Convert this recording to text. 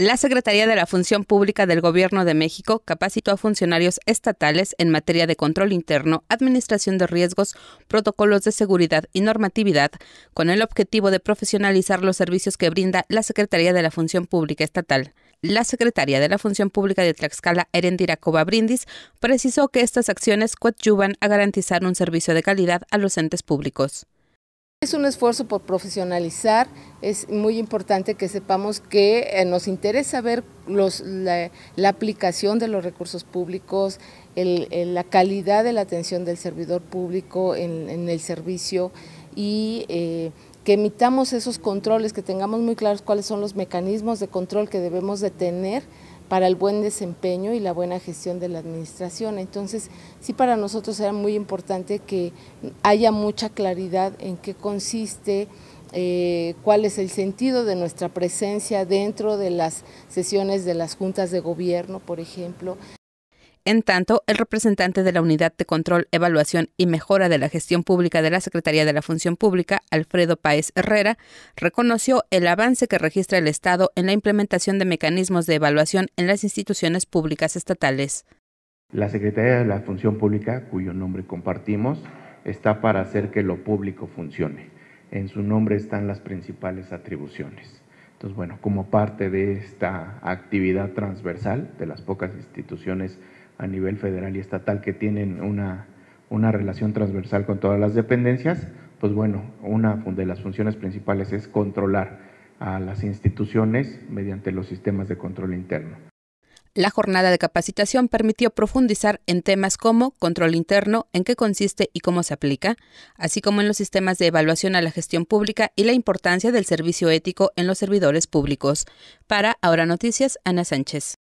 La Secretaría de la Función Pública del Gobierno de México capacitó a funcionarios estatales en materia de control interno, administración de riesgos, protocolos de seguridad y normatividad, con el objetivo de profesionalizar los servicios que brinda la Secretaría de la Función Pública Estatal. La Secretaría de la Función Pública de Tlaxcala, Erendira Cova Brindis, precisó que estas acciones coadyuvan a garantizar un servicio de calidad a los entes públicos. Es un esfuerzo por profesionalizar, es muy importante que sepamos que eh, nos interesa ver la, aplicación de los recursos públicos, la calidad de la atención del servidor público en, el servicio y eh, que emitamos esos controles, que tengamos muy claros cuáles son los mecanismos de control que debemos de tener para el buen desempeño y la buena gestión de la administración. Entonces, sí para nosotros era muy importante que haya mucha claridad en qué consiste, eh, cuál es el sentido de nuestra presencia dentro de las sesiones de las juntas de gobierno, por ejemplo, en tanto, el representante de la Unidad de Control, Evaluación y Mejora de la Gestión Pública de la Secretaría de la Función Pública, Alfredo Paez Herrera, reconoció el avance que registra el Estado en la implementación de mecanismos de evaluación en las instituciones públicas estatales. La Secretaría de la Función Pública, cuyo nombre compartimos, está para hacer que lo público funcione. En su nombre están las principales atribuciones. Entonces, bueno, como parte de esta actividad transversal de las pocas instituciones a nivel federal y estatal que tienen una, una relación transversal con todas las dependencias, pues bueno, una de las funciones principales es controlar a las instituciones mediante los sistemas de control interno. La jornada de capacitación permitió profundizar en temas como control interno, en qué consiste y cómo se aplica, así como en los sistemas de evaluación a la gestión pública y la importancia del servicio ético en los servidores públicos. Para Ahora Noticias, Ana Sánchez.